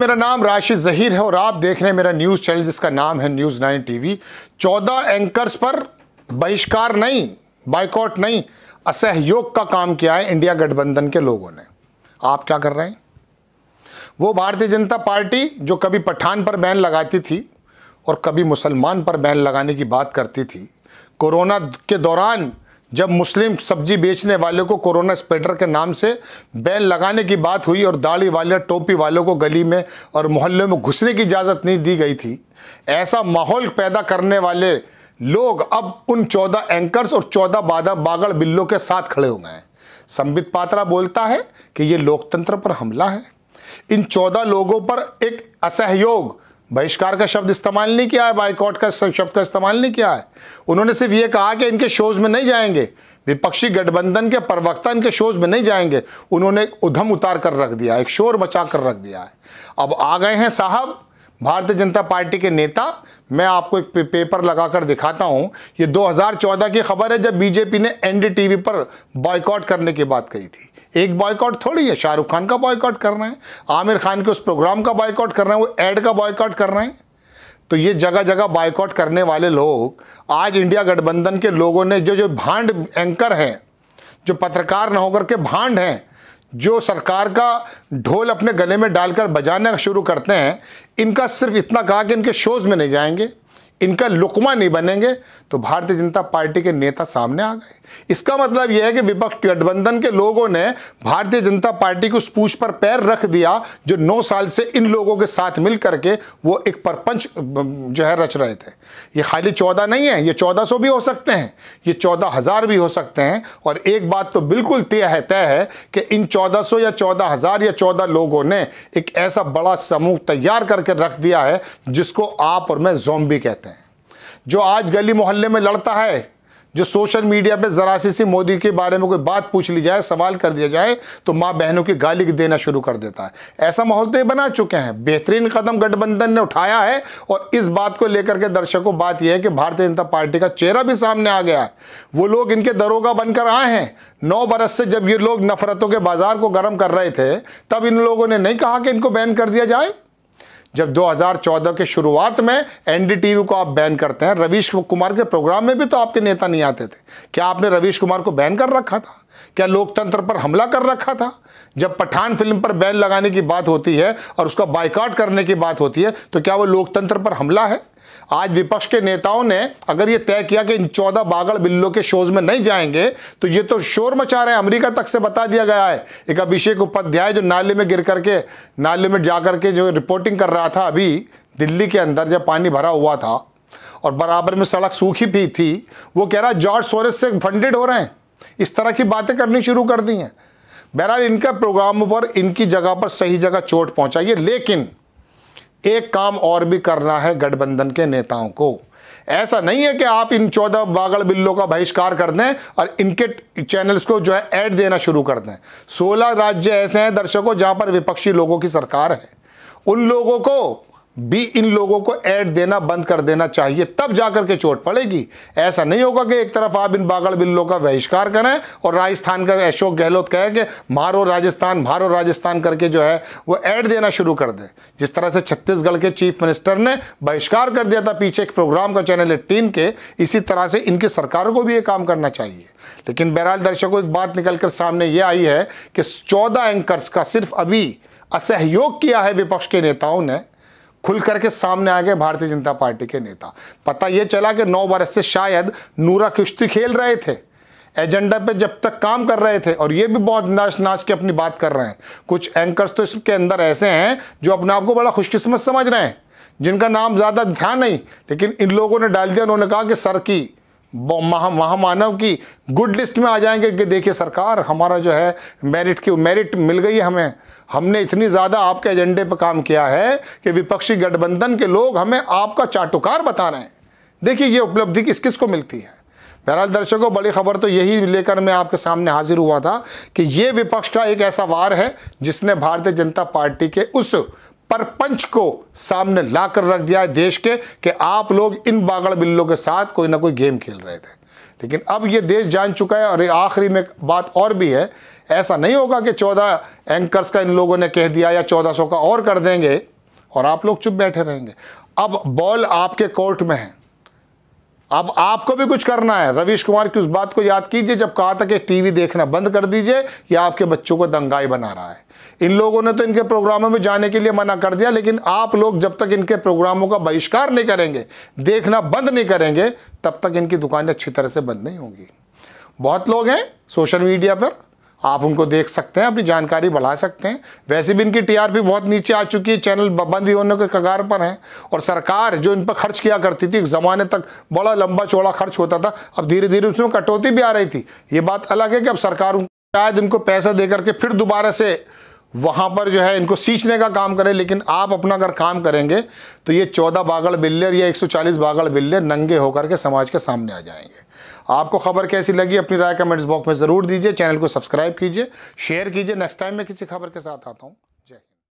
मेरा नाम राशिद जहीर है और आप देख रहे हैं मेरा न्यूज़ चैनल जिसका नाम है न्यूज़ नाइन टीवी चौदह एंकर्स पर बहिष्कार नहीं बाइकआउट नहीं असहयोग का काम किया है इंडिया गठबंधन के लोगों ने आप क्या कर रहे हैं वो भारतीय जनता पार्टी जो कभी पठान पर बैन लगाती थी और कभी मुसलमान पर बैन लगाने की बात करती थी कोरोना के दौरान जब मुस्लिम सब्जी बेचने वालों को कोरोना स्प्रेडर के नाम से बैन लगाने की बात हुई और दाढ़ी वाले टोपी वालों को गली में और मोहल्ले में घुसने की इजाज़त नहीं दी गई थी ऐसा माहौल पैदा करने वाले लोग अब उन चौदह एंकर्स और चौदह बाधा बागड़ बिल्लों के साथ खड़े हो गए हैं संबित पात्रा बोलता है कि ये लोकतंत्र पर हमला है इन चौदह लोगों पर एक असहयोग बहिष्कार का शब्द इस्तेमाल नहीं किया है बाइकआउट का शब्द का इस्तेमाल नहीं किया है उन्होंने सिर्फ ये कहा कि इनके शोज में नहीं जाएंगे विपक्षी गठबंधन के प्रवक्ता इनके शोज में नहीं जाएंगे उन्होंने उधम उतार कर रख दिया एक शोर बचा कर रख दिया है अब आ गए हैं साहब भारतीय जनता पार्टी के नेता मैं आपको एक पे, पेपर लगाकर दिखाता हूं ये 2014 की खबर है जब बीजेपी ने एनडीटीवी पर बॉयकॉट करने की बात कही थी एक बॉयकॉट थोड़ी है शाहरुख खान का बॉयकॉट कर रहे हैं आमिर खान के उस प्रोग्राम का बॉयकॉट कर रहे हैं वो एड का बॉयकॉट कर रहे हैं तो ये जगह जगह बायकॉट करने वाले लोग आज इंडिया गठबंधन के लोगों ने जो जो भांड एंकर हैं जो पत्रकार न होकर के भांड हैं जो सरकार का ढोल अपने गले में डालकर बजाना शुरू करते हैं इनका सिर्फ इतना कहा कि इनके शोज़ में नहीं जाएंगे इनका लुकमा नहीं बनेंगे तो भारतीय जनता पार्टी के नेता सामने आ गए इसका मतलब यह है कि विपक्ष गठबंधन के लोगों ने भारतीय जनता पार्टी की उस पूछ पर पैर रख दिया जो नौ साल से इन लोगों के साथ मिल करके वो एक परपंच जो है रच रहे थे ये खाली चौदह नहीं है ये चौदह सौ भी हो सकते हैं ये चौदह हज़ार भी हो सकते हैं और एक बात तो बिल्कुल तय है तय है कि इन चौदह सौ या चौदह हज़ार या चौदह लोगों ने एक ऐसा बड़ा समूह तैयार करके रख दिया है जिसको आप और मैं जोम्बी कहते हैं जो आज गली मोहल्ले में लड़ता है जो सोशल मीडिया पे ज़रा सी सी मोदी के बारे में कोई बात पूछ ली जाए सवाल कर दिया जाए तो माँ बहनों की गाली देना शुरू कर देता है ऐसा माहौल तो ये बना चुके हैं बेहतरीन कदम गठबंधन ने उठाया है और इस बात को लेकर के दर्शकों बात यह है कि भारतीय जनता पार्टी का चेहरा भी सामने आ गया है वो लोग इनके दरोगा बनकर आए हैं नौ बरस से जब ये लोग नफरतों के बाजार को गर्म कर रहे थे तब इन लोगों ने नहीं कहा कि इनको बैन कर दिया जाए जब 2014 के शुरुआत में एनडीटीवी को आप बैन करते हैं रवीश कुमार के प्रोग्राम में भी तो आपके नेता नहीं आते थे क्या आपने रवीश कुमार को बैन कर रखा था क्या लोकतंत्र पर हमला कर रखा था जब पठान फिल्म पर बैन लगाने की बात होती है और उसका बाइकाट करने की बात होती है तो क्या वो लोकतंत्र पर हमला है आज विपक्ष के नेताओं ने अगर ये तय किया कि इन चौदह बागड़ बिल्लों के शोज में नहीं जाएंगे तो ये तो शोर मचा रहे हैं अमेरिका तक से बता दिया गया है एक अभिषेक उपाध्याय जो नाले में गिर करके नाले में जा करके जो रिपोर्टिंग कर रहा था अभी दिल्ली के अंदर जब पानी भरा हुआ था और बराबर में सड़क सूखी भी थी वो कह रहा जॉर्ज सोरेस से फंडेड हो रहे हैं इस तरह की बातें करनी शुरू कर दी हैं बहरहाल इनका प्रोग्राम पर इनकी जगह पर सही जगह चोट पहुंचाइए लेकिन एक काम और भी करना है गठबंधन के नेताओं को ऐसा नहीं है कि आप इन चौदह बागड़ बिल्लों का बहिष्कार कर दें और इनके चैनल्स को जो है ऐड देना शुरू कर दें सोलह राज्य ऐसे हैं दर्शकों जहां पर विपक्षी लोगों की सरकार है उन लोगों को भी इन लोगों को ऐड देना बंद कर देना चाहिए तब जाकर के चोट पड़ेगी ऐसा नहीं होगा कि एक तरफ आप इन बागड़ बिल्लों का बहिष्कार करें और राजस्थान का अशोक गहलोत कहें कि मारो राजस्थान मारो राजस्थान करके जो है वो ऐड देना शुरू कर दे जिस तरह से छत्तीसगढ़ के चीफ मिनिस्टर ने बहिष्कार कर दिया था पीछे एक प्रोग्राम का चैनल एट्टीन के इसी तरह से इनकी सरकारों को भी ये काम करना चाहिए लेकिन बहरहाल दर्शकों एक बात निकल कर सामने ये आई है कि चौदह एंकर्स का सिर्फ अभी असहयोग किया है विपक्ष के नेताओं ने खुल करके सामने आ गए भारतीय जनता पार्टी के नेता पता यह चला कि नौ बरस से शायद नूरा किश्ती खेल रहे थे एजेंडा पे जब तक काम कर रहे थे और ये भी बहुत नाच नाच के अपनी बात कर रहे हैं कुछ एंकर्स तो इसके अंदर ऐसे हैं जो अपने आप को बड़ा खुशकिस्मत समझ रहे हैं जिनका नाम ज़्यादा ध्यान नहीं लेकिन इन लोगों ने डाल दिया उन्होंने कहा कि सर की महा महामानव की गुड लिस्ट में आ जाएंगे कि देखिए सरकार हमारा जो है मेरिट की मेरिट मिल गई हमें हमने इतनी ज़्यादा आपके एजेंडे पर काम किया है कि विपक्षी गठबंधन के लोग हमें आपका चाटुकार बता रहे हैं देखिए ये उपलब्धि किस किस को मिलती है बहरहाल दर्शकों बड़ी खबर तो यही लेकर मैं आपके सामने हाजिर हुआ था कि ये विपक्ष का एक ऐसा वार है जिसने भारतीय जनता पार्टी के उस परपंच को सामने ला कर रख दिया है देश के कि आप लोग इन बागड़ बिल्लों के साथ कोई ना कोई गेम खेल रहे थे लेकिन अब ये देश जान चुका है और आखिरी में बात और भी है ऐसा नहीं होगा कि चौदह एंकर्स का इन लोगों ने कह दिया या चौदह सौ का और कर देंगे और आप लोग चुप बैठे रहेंगे अब बॉल आपके कोर्ट में है अब आपको भी कुछ करना है रवीश कुमार की उस बात को याद कीजिए जब कहा था कि टीवी देखना बंद कर दीजिए या आपके बच्चों को दंगाई बना रहा है इन लोगों ने तो इनके प्रोग्रामों में जाने के लिए मना कर दिया लेकिन आप लोग जब तक इनके प्रोग्रामों का बहिष्कार नहीं करेंगे देखना बंद नहीं करेंगे तब तक इनकी दुकानें अच्छी तरह से बंद नहीं होंगी बहुत लोग हैं सोशल मीडिया पर आप उनको देख सकते हैं अपनी जानकारी बढ़ा सकते हैं वैसे भी इनकी टीआरपी बहुत नीचे आ चुकी है चैनल बंद ही होने के कगार पर हैं और सरकार जो इन पर खर्च किया करती थी एक ज़माने तक बड़ा लंबा चौड़ा खर्च होता था अब धीरे धीरे उसमें कटौती भी आ रही थी ये बात अलग है कि अब सरकार शायद इनको पैसा दे करके फिर दोबारा से वहाँ पर जो है इनको सींचने का काम करें लेकिन आप अपना अगर काम करेंगे तो ये चौदह बागड़ बिल्लियर या 140 बागड़ बिल्ले नंगे होकर के समाज के सामने आ जाएंगे आपको खबर कैसी लगी अपनी राय कमेंट्स बॉक्स में ज़रूर दीजिए चैनल को सब्सक्राइब कीजिए शेयर कीजिए नेक्स्ट टाइम मैं किसी खबर के साथ आता हूँ